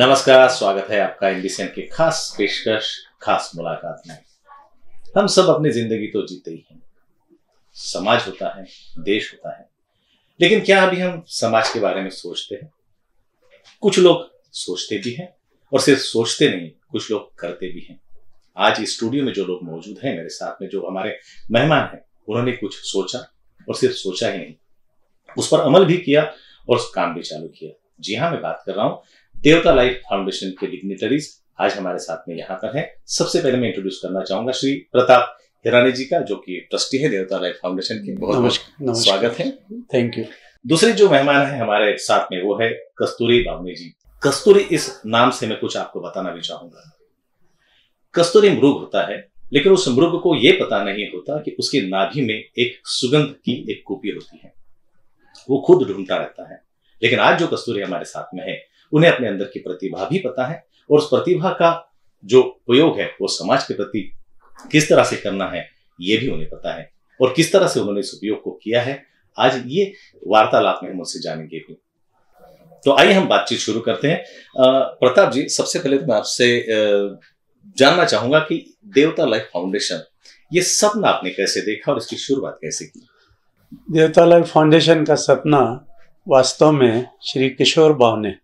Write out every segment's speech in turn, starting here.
नमस्कार स्वागत है आपका एनबीसीएन के खास पेशकश खास मुलाकात में हम सब अपनी जिंदगी तो जीते ही हैं समाज होता है देश होता है लेकिन क्या अभी हम समाज के बारे में सोचते हैं कुछ लोग सोचते भी हैं और सिर्फ सोचते नहीं कुछ लोग करते भी हैं आज इस स्टूडियो में जो लोग मौजूद हैं मेरे साथ में जो हमारे मेहमान हैं उन्होंने कुछ सोचा और सिर्फ सोचा ही नहीं उस पर अमल भी किया और काम भी चालू किया जी हाँ मैं बात कर रहा हूं देवता लाइफ फाउंडेशन के डिग्नेटरीज आज हमारे साथ में यहाँ पर है सबसे पहले मैं इंट्रोड्यूस करना चाहूंगा श्री प्रताप हिरानी जी का जो कि ट्रस्टी है देवता लाइफ फाउंडेशन के बहुत बहुत स्वागत है थैंक यू दूसरे जो मेहमान है हमारे साथ में वो है कस्तूरी बावनी जी कस्तूरी इस नाम से मैं कुछ आपको बताना भी चाहूंगा कस्तूरी मृग होता है लेकिन उस मृग को यह पता नहीं होता कि उसकी नाभि में एक सुगंध की एक कूपी होती है वो खुद ढूंढता रहता है लेकिन आज जो कस्तूरी हमारे साथ में है उन्हें अपने अंदर की प्रतिभा भी पता है और उस प्रतिभा का जो उपयोग है वो समाज के प्रति किस तरह से करना है ये भी उन्हें पता है और किस तरह से उन्होंने इस उपयोग को किया है आज ये वार्तालाप में हम उससे जानेंगे भी तो आइए हम बातचीत शुरू करते हैं प्रताप जी सबसे पहले तो मैं आपसे जानना चाहूंगा कि देवता लाइफ फाउंडेशन ये सपना आपने कैसे देखा और इसकी शुरुआत कैसे की देवता लाइफ फाउंडेशन का सपना वास्तव में श्री किशोर भाव ने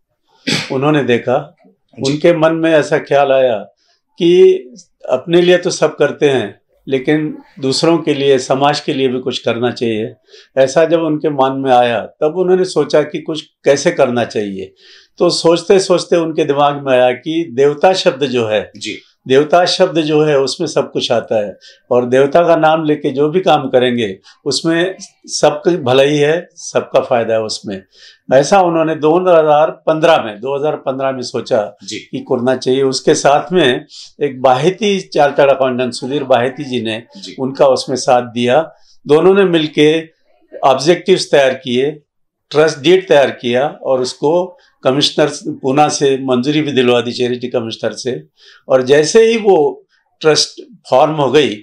उन्होंने देखा उनके मन में ऐसा ख्याल आया कि अपने लिए तो सब करते हैं लेकिन दूसरों के लिए समाज के लिए भी कुछ करना चाहिए ऐसा जब उनके मन में आया तब उन्होंने सोचा कि कुछ कैसे करना चाहिए तो सोचते सोचते उनके दिमाग में आया कि देवता शब्द जो है जी देवता शब्द जो है उसमें सब कुछ आता है और देवता का नाम लेके जो भी काम करेंगे उसमें सबकी भलाई है सबका फायदा है उसमें ऐसा उन्होंने 2015 में 2015 में सोचा कि करना चाहिए उसके साथ में एक बाहिती चार्टर्ड अकाउंटेंट सुधीर बाहिती जी ने जी। उनका उसमें साथ दिया दोनों ने मिलके ऑब्जेक्टिव्स तैयार किए ट्रस्ट डीट तैयार किया और उसको कमिश्नर पूना से मंजूरी भी दिलवा दी चैरिटी कमिश्नर से और जैसे ही वो ट्रस्ट फॉर्म हो गई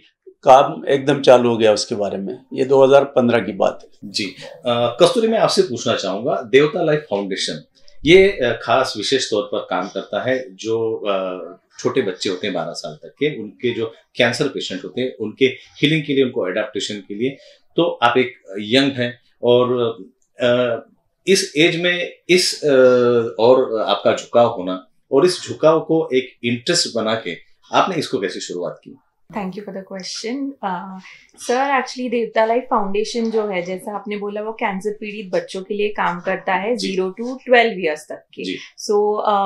काम एकदम चालू हो गया उसके बारे में ये 2015 की बात है जी कस्तूरी मैं आपसे पूछना चाहूंगा देवता लाइफ फाउंडेशन ये खास विशेष तौर पर काम करता है जो छोटे बच्चे होते हैं बारह साल तक के उनके जो कैंसर पेशेंट होते हैं उनके हीलिंग के लिए उनको एडाप्टेशन के लिए तो आप एक यंग हैं और इस एज में इस और आपका झुकाव होना और इस झुकाव को एक इंटरेस्ट बना के आपने इसको कैसे शुरुआत की thank you for the question sir actually Devta Life Foundation जो है जैसा आपने बोला वो कैंसर पीड़ित बच्चों के लिए काम करता है जीरो टू ट्वेल्व इयर्स तक के सो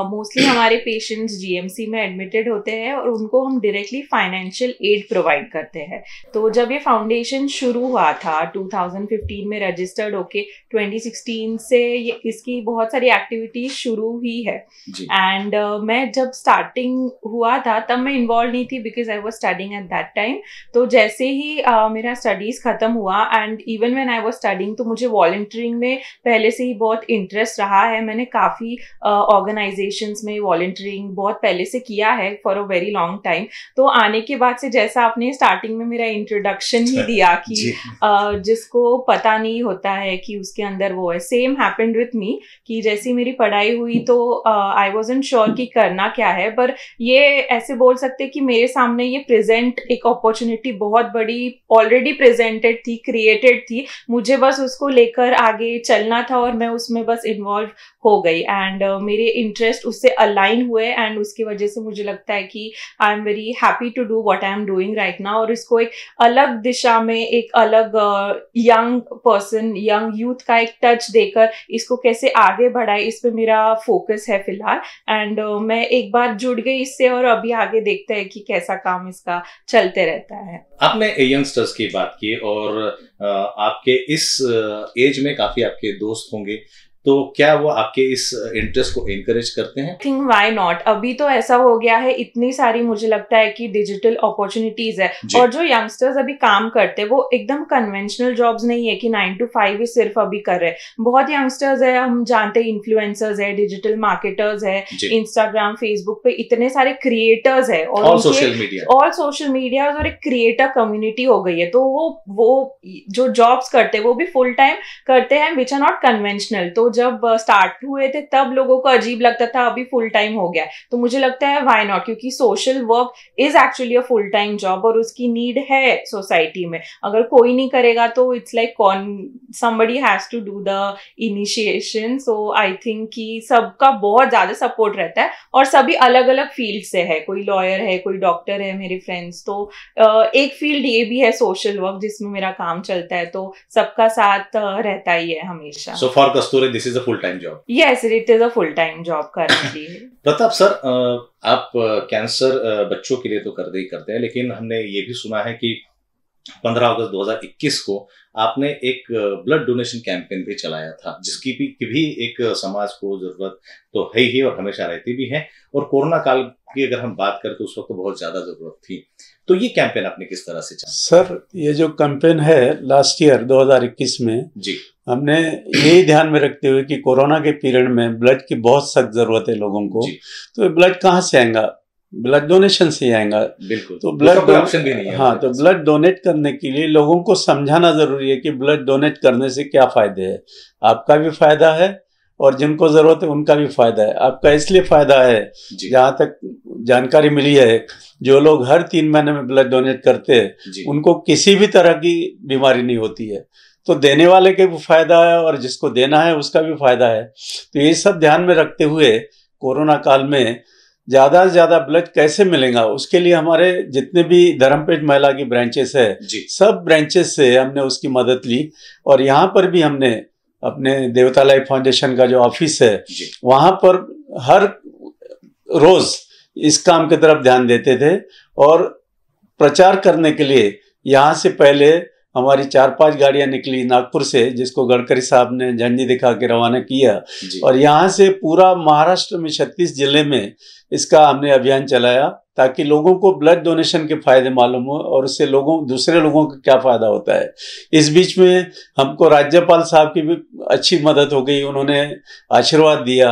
मोस्टली so, uh, हमारे पेशेंट्स जीएमसी में एडमिटेड होते हैं और उनको हम डायरेक्टली फाइनेंशियल एड प्रोवाइड करते हैं तो जब ये फाउंडेशन शुरू हुआ था 2015 में रजिस्टर्ड होके 2016 से ये इसकी बहुत सारी एक्टिविटीज शुरू हुई है एंड uh, मैं जब स्टार्टिंग हुआ था तब मैं इन्वॉल्व नहीं थी because I was starting at that time तो जैसे ही uh, Uh, मेरा स्टडीज़ ख़त्म हुआ and even when I was studying तो मुझे वॉल्टियरिंग में पहले से ही बहुत इंटरेस्ट रहा है मैंने काफ़ी ऑर्गेनाइजेशंस uh, में वॉल्टियरिंग बहुत पहले से किया है for a very long time तो आने के बाद से जैसा आपने स्टार्टिंग में मेरा इंट्रोडक्शन ही अच्छा, दिया कि uh, जिसको पता नहीं होता है कि उसके अंदर वो है सेम हैपेंड विथ मी कि जैसी मेरी पढ़ाई हुई तो आई वॉज इन श्योर कि करना क्या है पर ये ऐसे बोल सकते कि मेरे सामने ये प्रेजेंट एक अपॉर्चुनिटी बहुत बड़ी ऑलरेडी प्रेजेंटेड थी क्रिएटेड थी मुझे बस उसको लेकर आगे चलना था और मैं उसमें बस इन्वॉल्व हो गई एंड uh, मेरे इंटरेस्ट उससे अलाइन हुए एंड उसकी वजह से मुझे लगता है कि I am very happy to do what I am doing right ना और इसको एक अलग दिशा में एक अलग यंग पर्सन यंग यूथ का एक टच देकर इसको कैसे आगे बढ़ाए इस पर मेरा फोकस है फिलहाल एंड uh, मैं एक बार जुड़ गई इससे और अभी आगे देखते हैं कि कैसा काम इसका चलते रहता है आपने यंगस्टर्स की बात की और आपके इस एज में काफ़ी आपके दोस्त होंगे तो क्या वो आपके इस इंटरेस्ट को इंकरेज करते हैं थिंक वाई नॉट अभी तो ऐसा हो गया है इतनी सारी मुझे लगता है कि डिजिटल अपॉर्चुनिटीज है और जो यंगस्टर्स अभी काम करते हैं वो एकदम कन्वेंशनल जॉब्स नहीं है कि नाइन टू फाइव ही सिर्फ अभी कर रहे हैं बहुत यंगस्टर्स है हम जानते हैं इन्फ्लुएंसर्स है डिजिटल मार्केटर्स है इंस्टाग्राम फेसबुक पे इतने सारे क्रिएटर्स है और सोशल मीडिया और सोशल मीडिया और एक क्रिएटर कम्युनिटी हो गई है तो वो वो जो जॉब्स करते हैं वो भी फुल टाइम करते हैं विच आर नॉट कन्वेंशनल तो जब स्टार्ट हुए थे तब लोगों को अजीब लगता था अभी फुल टाइम हो गया तो मुझे लगता है वाई नॉट क्योंकि social work is actually a full time job और उसकी नीड है सोसाइटी में अगर कोई नहीं करेगा तो इट्स लाइक कौन somebody has to do the initiation so I think कि सबका बहुत ज़्यादा सपोर्ट रहता है और सभी अलग अलग फील्ड से है कोई लॉयर है कोई डॉक्टर है मेरे फ्रेंड्स तो एक फील्ड ये भी है सोशल वर्क जिसमें मेरा काम चलता है तो सबका साथ रहता ही है हमेशा so for Kasturi this is a full time job yes it is a full time job currently Pratap sir आप कैंसर uh, uh, बच्चों के लिए तो करते ही करते हैं लेकिन हमने ये भी सुना है कि 15 अगस्त 2021 को आपने एक ब्लड डोनेशन कैंपेन भी चलाया था जिसकी भी भी एक uh, समाज को जरूरत तो है ही और हमेशा रहती भी है और कोरोना काल की अगर हम बात करें तो उस वक्त बहुत ज़्यादा ज़रूरत थी तो ये कैंपेन आपने किस तरह से चला सर ये जो कैंपेन है लास्ट ईयर 2021 में जी हमने यही ध्यान में रखते हुए कि कोरोना के पीरियड में ब्लड की बहुत सख्त ज़रूरत है लोगों को तो ब्लड कहाँ से आएगा ब्लड डोनेशन से आएगा बिल्कुल तो ब्लड भी नहीं है हाँ तो ब्लड डोनेट करने के लिए लोगों को समझाना जरूरी है कि ब्लड डोनेट करने से क्या फायदे हैं आपका भी फायदा है और जिनको ज़रूरत है उनका भी फ़ायदा है आपका इसलिए फ़ायदा है जहाँ तक जानकारी मिली है जो लोग हर तीन महीने में ब्लड डोनेट करते हैं उनको किसी भी तरह की बीमारी नहीं होती है तो देने वाले के भी फायदा है और जिसको देना है उसका भी फायदा है तो ये सब ध्यान में रखते हुए कोरोना काल में ज़्यादा से ज़्यादा ब्लड कैसे मिलेगा उसके लिए हमारे जितने भी धर्मपेट महिला की ब्रांचेस है सब ब्रांचेस से हमने उसकी मदद ली और यहाँ पर भी हमने अपने देवतालय फाउंडेशन का जो ऑफिस है वहाँ पर हर रोज इस काम की तरफ ध्यान देते थे और प्रचार करने के लिए यहाँ से पहले हमारी चार पांच गाड़ियां निकली नागपुर से जिसको गडकरी साहब ने झंडी दिखा के रवाना किया और यहाँ से पूरा महाराष्ट्र में छत्तीस जिले में इसका हमने अभियान चलाया ताकि लोगों को ब्लड डोनेशन के फायदे मालूम हो और उससे लोगों दूसरे लोगों को क्या फ़ायदा होता है इस बीच में हमको राज्यपाल साहब की भी अच्छी मदद हो गई उन्होंने आशीर्वाद दिया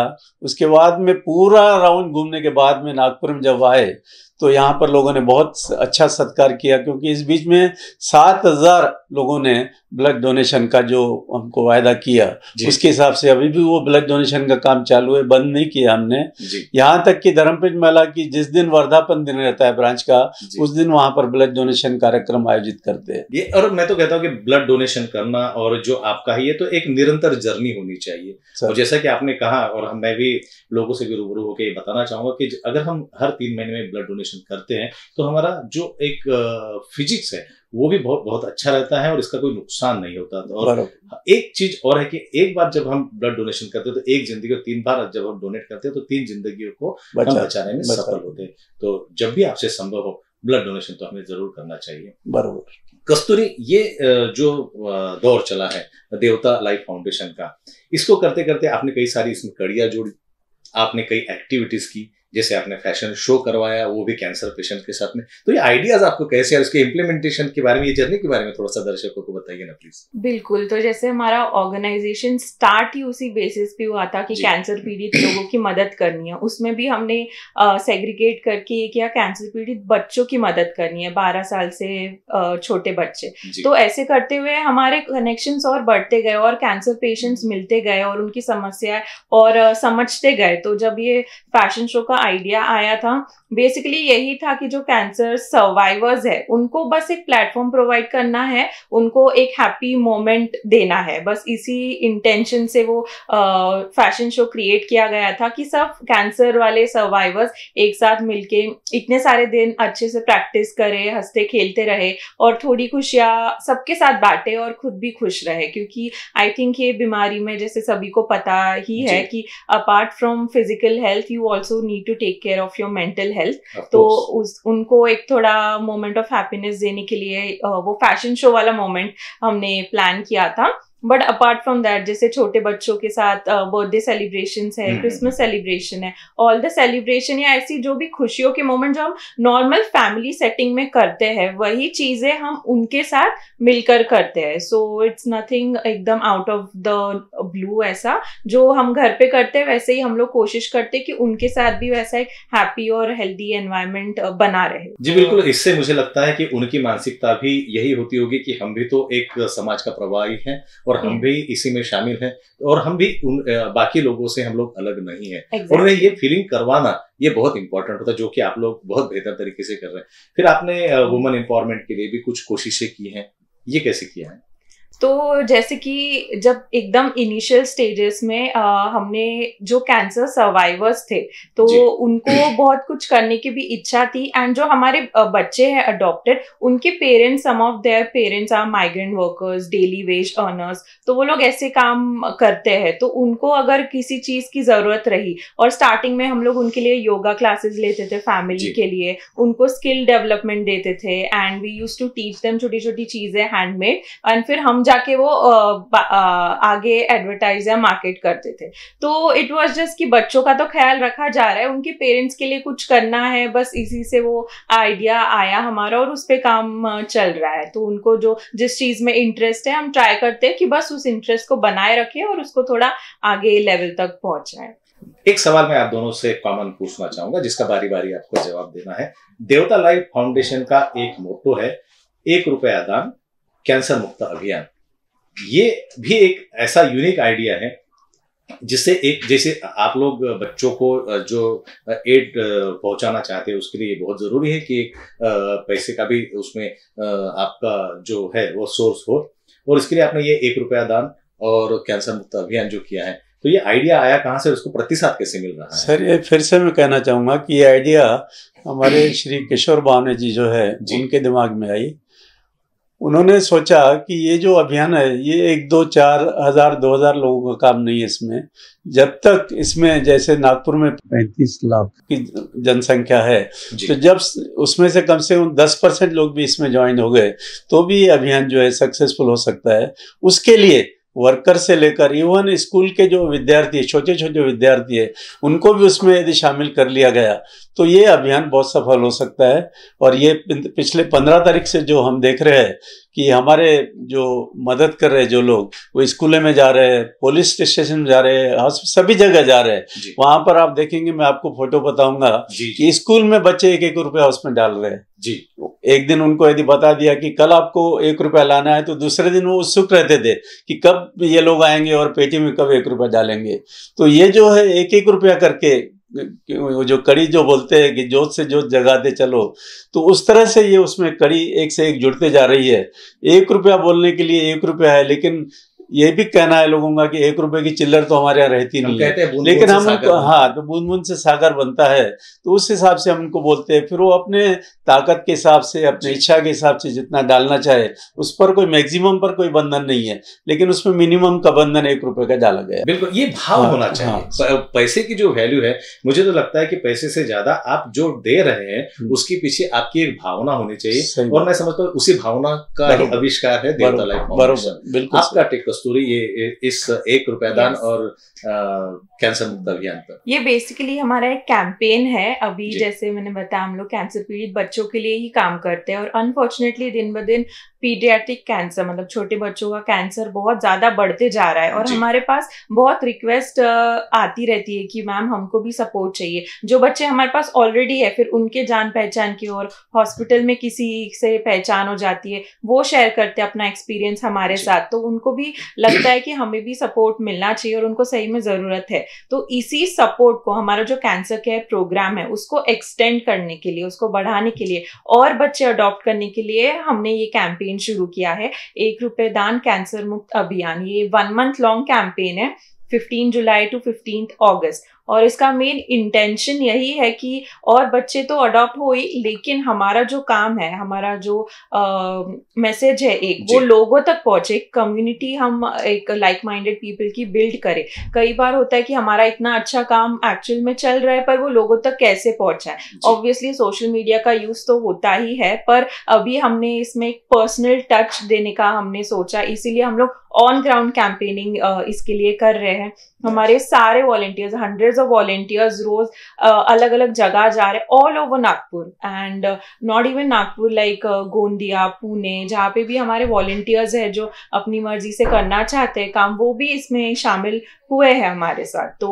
उसके बाद में पूरा राउंड घूमने के बाद में नागपुर में जब आए तो यहाँ पर लोगों ने बहुत अच्छा सत्कार किया क्योंकि इस बीच में सात हजार लोगों ने ब्लड डोनेशन का जो हमको वायदा किया उसके हिसाब से अभी भी वो ब्लड डोनेशन का काम चालू है बंद नहीं किया हमने यहाँ तक कि धर्मपीठ मेला की जिस दिन वर्धापन दिन रहता है ब्रांच का उस दिन वहां पर ब्लड डोनेशन कार्यक्रम आयोजित करते हैं ये और मैं तो कहता हूँ कि ब्लड डोनेशन करना और जो आपका ही है तो एक निरंतर जर्नी होनी चाहिए और जैसा कि आपने कहा और मैं भी लोगों से भी रूबरू होकर बताना चाहूंगा कि अगर हम हर तीन महीने में ब्लड डोनेशन कैलकुलेशन करते हैं तो हमारा जो एक फिजिक्स है वो भी बहुत बहुत अच्छा रहता है और इसका कोई नुकसान नहीं होता और एक चीज और है कि एक बार जब हम ब्लड डोनेशन करते हैं तो एक जिंदगी को तीन बार जब हम डोनेट करते हैं तो तीन जिंदगी को हम बचाने में सफल होते हैं तो जब भी आपसे संभव हो ब्लड डोनेशन तो हमें जरूर करना चाहिए बरबर कस्तूरी ये जो दौर चला है देवता लाइफ फाउंडेशन का इसको करते करते आपने कई सारी इसमें कड़िया जोड़ी आपने कई एक्टिविटीज की जैसे आपने फैशन शो करवाया वो भी कैंसर पेशेंट के साथ में तो ये आइडियाज आपको कैसे और इसके इम्प्लीमेंटेशन के बारे में ये जर्नी के बारे में थोड़ा सा दर्शकों को बताइए ना प्लीज बिल्कुल तो जैसे हमारा ऑर्गेनाइजेशन स्टार्ट ही उसी बेसिस पे हुआ था कि कैंसर पीड़ित लोगों की मदद करनी है उसमें भी हमने सेग्रीगेट करके ये किया कैंसर पीड़ित बच्चों की मदद करनी है बारह साल से छोटे बच्चे तो ऐसे करते हुए हमारे कनेक्शन और बढ़ते गए और कैंसर पेशेंट्स मिलते गए और उनकी समस्या और समझते गए तो जब ये फैशन शो का का आइडिया आया था बेसिकली यही था कि जो कैंसर सर्वाइवर्स है उनको बस एक प्लेटफॉर्म प्रोवाइड करना है उनको एक हैप्पी मोमेंट देना है बस इसी इंटेंशन से वो फैशन शो क्रिएट किया गया था कि सब कैंसर वाले सर्वाइवर्स एक साथ मिलके इतने सारे दिन अच्छे से प्रैक्टिस करे हंसते खेलते रहे और थोड़ी खुशियाँ सबके साथ बांटे और खुद भी खुश रहे क्योंकि आई थिंक ये बीमारी में जैसे सभी को पता ही है कि apart from physical health you also need need to take care of your mental health तो उस उनको एक थोड़ा मोमेंट ऑफ हैप्पीनेस देने के लिए वो फैशन शो वाला मोमेंट हमने प्लान किया था बट अपार्ट फ्रॉम दैट जैसे छोटे बच्चों के साथ बर्थडे हम्म, सेलिब्रेशन हम्म। है क्रिसमस सेलिब्रेशन है ऑल द सेलिब्रेशन या ऐसी जो भी खुशियों के मोमेंट जो हम नॉर्मल फैमिली सेटिंग में करते हैं वही चीजें हम उनके साथ मिलकर करते हैं सो इट्स नथिंग एकदम आउट ऑफ द ब्लू ऐसा जो हम घर पे करते हैं वैसे ही हम लोग कोशिश करते हैं कि उनके साथ भी वैसा एक हैप्पी और हेल्दी एनवायरमेंट बना रहे जी बिल्कुल इससे मुझे लगता है कि उनकी मानसिकता भी यही होती होगी कि हम भी तो एक समाज का प्रभावी है और और हम भी इसी में शामिल हैं और हम भी उन बाकी लोगों से हम लोग अलग नहीं है exactly. और ये फीलिंग करवाना ये बहुत इंपॉर्टेंट होता है जो कि आप लोग बहुत बेहतर तरीके से कर रहे हैं फिर आपने वुमेन एम्पावरमेंट हाँ। के लिए भी कुछ कोशिशें की हैं ये कैसे किया है तो जैसे कि जब एकदम इनिशियल स्टेजेस में आ, हमने जो कैंसर सर्वाइवर्स थे तो उनको बहुत कुछ करने की भी इच्छा थी एंड जो हमारे बच्चे हैं अडॉप्टेड उनके parents some of their parents are migrant workers daily wage earners तो वो लोग ऐसे काम करते हैं तो उनको अगर किसी चीज़ की ज़रूरत रही और स्टार्टिंग में हम लोग उनके लिए योगा क्लासेस लेते थे फैमिली के लिए उनको स्किल डेवलपमेंट देते थे and we use to teach them छोटी छोटी चीज़ें हैंडमेड एंड फिर हम जाके वो आ, आ, आगे एडवर्टाइज या मार्केट करते थे तो इट वॉज जस्ट कि बच्चों का तो ख्याल रखा जा रहा है उनके पेरेंट्स के लिए कुछ करना है बस इसी से वो आइडिया आया हमारा और उस पर काम चल रहा है तो उनको जो जिस चीज में इंटरेस्ट है हम ट्राई करते हैं कि बस उस इंटरेस्ट को बनाए रखें और उसको थोड़ा आगे लेवल तक पहुंचाए एक सवाल मैं आप दोनों से कॉमन पूछना चाहूंगा जिसका बारी बारी आपको जवाब देना है देवता लाइफ फाउंडेशन का एक मोटो है एक रुपया दान कैंसर मुक्त अभियान ये भी एक ऐसा यूनिक आइडिया है जिससे एक जैसे आप लोग बच्चों को जो एड पहुंचाना चाहते हैं उसके लिए बहुत ज़रूरी है कि एक पैसे का भी उसमें आपका जो है वो सोर्स हो और इसके लिए आपने ये एक रुपया दान और कैंसर मुक्त अभियान जो किया है तो ये आइडिया आया कहाँ से उसको प्रतिसाद कैसे मिल रहा है सर ये फिर से मैं कहना चाहूंगा कि ये आइडिया हमारे श्री किशोर भावने जी जो है जिनके दिमाग में आई उन्होंने सोचा कि ये जो अभियान है ये एक दो चार हजार दो हजार लोगों का काम नहीं है इसमें जब तक इसमें जैसे नागपुर में पैंतीस लाख की जनसंख्या है तो जब उसमें से कम से कम दस परसेंट लोग भी इसमें ज्वाइन हो गए तो भी ये अभियान जो है सक्सेसफुल हो सकता है उसके लिए वर्कर से लेकर इवन स्कूल के जो विद्यार्थी छोटे छोटे विद्यार्थी है उनको भी उसमें यदि शामिल कर लिया गया तो ये अभियान बहुत सफल हो सकता है और ये पिछले पंद्रह तारीख से जो हम देख रहे हैं कि हमारे जो मदद कर रहे जो लोग वो स्कूलों में जा रहे हैं पुलिस स्टेशन में जा रहे हैं सभी जगह जा रहे हैं वहां पर आप देखेंगे मैं आपको फोटो बताऊंगा कि स्कूल में बच्चे एक एक रुपया उसमें डाल रहे हैं जी एक दिन उनको यदि बता दिया कि कल आपको एक रुपया लाना है तो दूसरे दिन वो उत्सुक रहते थे कि कब ये लोग आएंगे और पेटी में कब एक रुपया डालेंगे तो ये जो है एक एक रुपया करके जो कड़ी जो बोलते हैं कि जोत से जोत जगाते चलो तो उस तरह से ये उसमें कड़ी एक से एक जुड़ते जा रही है एक रुपया बोलने के लिए एक रुपया है लेकिन ये भी कहना है लोगों का कि एक रुपए की चिल्लर तो हमारे यहाँ रहती नहीं है लेकिन हम उनको हाँ तो बूंद बूंद से सागर बनता है तो उस हिसाब से हम उनको बोलते हैं फिर वो अपने ताकत के हिसाब से अपने इच्छा के हिसाब से जितना डालना चाहे उस पर कोई मैक्सिमम पर कोई बंधन नहीं है लेकिन उसमें मिनिमम का बंधन एक रुपए का डाला गया बिल्कुल ये भाव हाँ, होना हाँ। चाहिए हाँ, पैसे की जो वैल्यू है मुझे तो लगता है कि पैसे से ज्यादा आप जो दे रहे हैं हम्म। उसके पीछे आपकी एक भावना होनी चाहिए और मैं समझता हूँ उसी भावना का आविष्कार है बिल्कुल आपका टेक कस्तूरी ये इस एक रुपए दान yes. और कैंसर मुक्त अभियान पर ये बेसिकली हमारा एक कैंपेन है अभी जैसे मैंने बताया हम लोग कैंसर पीड़ित बच्चों के लिए ही काम करते हैं और अनफॉर्चुनेटली दिन ब दिन पीडियाटिक कैंसर मतलब छोटे बच्चों का कैंसर बहुत ज़्यादा बढ़ते जा रहा है और हमारे पास बहुत रिक्वेस्ट आती रहती है कि मैम हमको भी सपोर्ट चाहिए जो बच्चे हमारे पास ऑलरेडी है फिर उनके जान पहचान की और हॉस्पिटल में किसी से पहचान हो जाती है वो शेयर करते हैं अपना एक्सपीरियंस हमारे साथ तो उनको भी लगता है कि हमें भी सपोर्ट मिलना चाहिए और उनको सही में ज़रूरत है तो इसी सपोर्ट को हमारा जो कैंसर केयर प्रोग्राम है उसको एक्सटेंड करने के लिए उसको बढ़ाने के लिए और बच्चे अडॉप्ट करने के लिए हमने ये कैंपेन कैंपेन शुरू किया है एक रुपये दान कैंसर मुक्त अभियान ये वन मंथ लॉन्ग कैंपेन है 15 जुलाई टू 15 अगस्त और इसका मेन इंटेंशन यही है कि और बच्चे तो अडॉप्ट हो ही लेकिन हमारा जो काम है हमारा जो मैसेज है एक वो लोगों तक पहुंचे कम्युनिटी हम एक लाइक माइंडेड पीपल की बिल्ड करे कई बार होता है कि हमारा इतना अच्छा काम एक्चुअल में चल रहा है पर वो लोगों तक कैसे पहुंचा है ऑब्वियसली सोशल मीडिया का यूज तो होता ही है पर अभी हमने इसमें एक पर्सनल टच देने का हमने सोचा इसीलिए हम लोग ऑन ग्राउंड कैंपेनिंग इसके लिए कर रहे हैं हमारे सारे वॉलेंटियर्स हंड्रेड्स ऑफ वॉलेंटियर्स रोज अलग अलग जगह जा रहे all over Nagpur and not even Nagpur like Gondia Pune जहाँ पे भी हमारे वॉलेंटियर्स है जो अपनी मर्जी से करना चाहते हैं काम वो भी इसमें शामिल हुए हैं हमारे साथ तो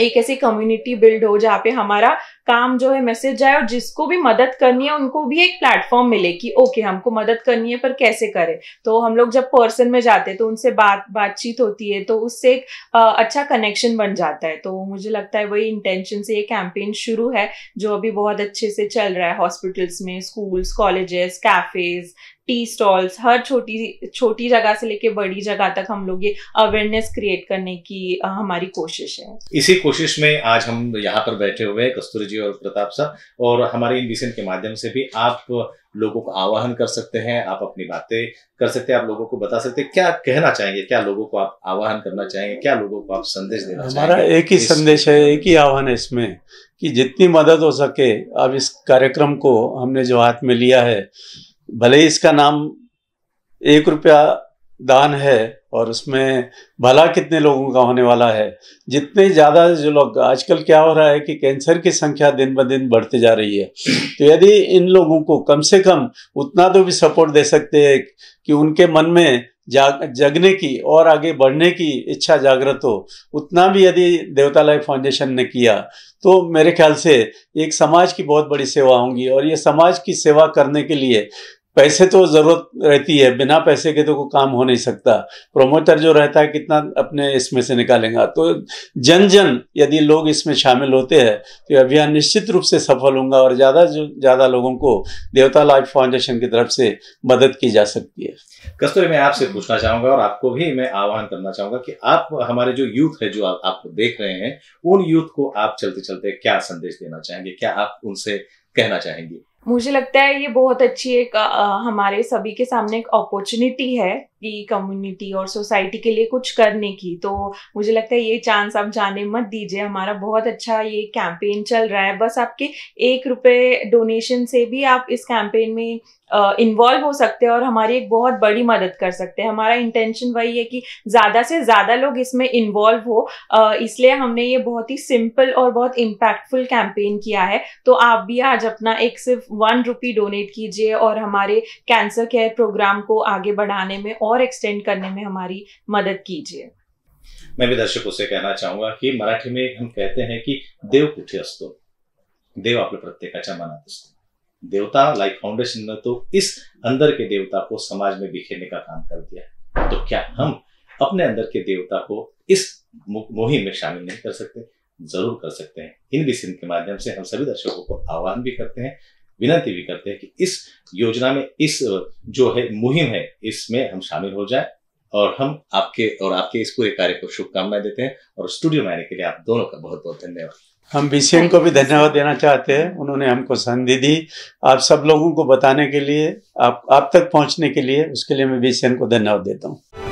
एक ऐसी कम्युनिटी बिल्ड हो जहाँ पे हमारा काम जो है मैसेज जाए और जिसको भी मदद करनी है उनको भी एक प्लेटफॉर्म मिले कि ओके हमको मदद करनी है पर कैसे करें तो हम लोग जब पर्सन में जाते हैं तो उनसे बात बातचीत होती है तो उससे एक अच्छा कनेक्शन बन जाता है तो मुझे लगता है वही इंटेंशन से ये कैंपेन शुरू है जो अभी बहुत अच्छे से चल रहा है हॉस्पिटल्स में schools colleges cafes tea stalls हर छोटी छोटी जगह से लेके बड़ी जगह तक हम लोग ये अवेयरनेस क्रिएट करने की हमारी कोशिश है इसी कोशिश में आज हम यहाँ पर बैठे हुए हैं कस्तूरी जी और प्रताप साहब और हमारे इन विषय के माध्यम से भी आप लोगों को आवाहन कर सकते हैं आप अपनी बातें कर सकते हैं आप लोगों को बता सकते हैं क्या कहना चाहेंगे क्या लोगों को आप आवाहन करना चाहेंगे क्या लोगों को आप संदेश देना हमारा एक ही संदेश है एक ही आह्वान है इसमें कि जितनी मदद हो सके अब इस कार्यक्रम को हमने जो हाथ में लिया है भले ही इसका नाम एक रुपया दान है और उसमें भला कितने लोगों का होने वाला है जितने ज़्यादा जो लोग आजकल क्या हो रहा है कि कैंसर की संख्या दिन ब दिन बढ़ती जा रही है तो यदि इन लोगों को कम से कम उतना तो भी सपोर्ट दे सकते हैं कि उनके मन में जाग जगने की और आगे बढ़ने की इच्छा जागृत हो उतना भी यदि देवतालय फाउंडेशन ने किया तो मेरे ख्याल से एक समाज की बहुत बड़ी सेवा होंगी और ये समाज की सेवा करने के लिए पैसे तो ज़रूरत रहती है बिना पैसे के तो कोई काम हो नहीं सकता प्रोमोटर जो रहता है कितना अपने इसमें से निकालेगा तो जन जन यदि लोग इसमें शामिल होते हैं तो अभियान निश्चित रूप से सफल होगा और ज़्यादा जो ज़्यादा लोगों को देवता लाइफ फाउंडेशन की तरफ से मदद की जा सकती है कस्तूरी मैं आपसे पूछना चाहूंगा और आपको भी मैं आह्वान करना चाहूंगा कि आप हमारे जो यूथ है जो आप, आपको देख रहे हैं उन यूथ को आप चलते चलते क्या संदेश देना चाहेंगे क्या आप उनसे कहना चाहेंगे मुझे लगता है ये बहुत अच्छी एक हमारे सभी के सामने एक अपॉर्चुनिटी है की कम्युनिटी और सोसाइटी के लिए कुछ करने की तो मुझे लगता है ये चांस आप जाने मत दीजिए हमारा बहुत अच्छा ये कैंपेन चल रहा है बस आपके एक रुपये डोनेशन से भी आप इस कैंपेन में इन्वॉल्व हो सकते हैं और हमारी एक बहुत बड़ी मदद कर सकते हैं हमारा इंटेंशन वही है कि ज़्यादा से ज़्यादा लोग इसमें इन्वॉल्व हो इसलिए हमने ये बहुत ही सिंपल और बहुत इम्पैक्टफुल कैंपेन किया है तो आप भी आज अपना एक सिर्फ वन रुपी डोनेट कीजिए और हमारे कैंसर केयर प्रोग्राम को आगे बढ़ाने में और एक्सटेंड करने में हमारी मदद कीजिए मैं भी दर्शकों से कहना चाहूंगा कि मराठी में हम कहते हैं कि देव कुठे असतो देव आपल्या प्रत्येकाच्या मनात असतो देवता लाइक फाउंडेशन ने तो इस अंदर के देवता को समाज में बिखेरने का काम कर दिया है तो क्या हम अपने अंदर के देवता को इस मुहिम में शामिल नहीं कर सकते जरूर कर सकते हैं इन भी सिंध के माध्यम से हम सभी दर्शकों को आह्वान भी करते हैं विनती भी करते हैं कि इस योजना में इस जो है मुहिम है इसमें हम शामिल हो जाए और हम आपके और आपके इस पूरे कार्य को शुभकामनाएं देते हैं और स्टूडियो में आने के लिए आप दोनों का बहुत बहुत धन्यवाद हम बीसीएम को भी धन्यवाद देना चाहते हैं उन्होंने हमको संधि दी आप सब लोगों को बताने के लिए आप आप तक पहुंचने के लिए उसके लिए मैं बीसीएम को धन्यवाद देता हूं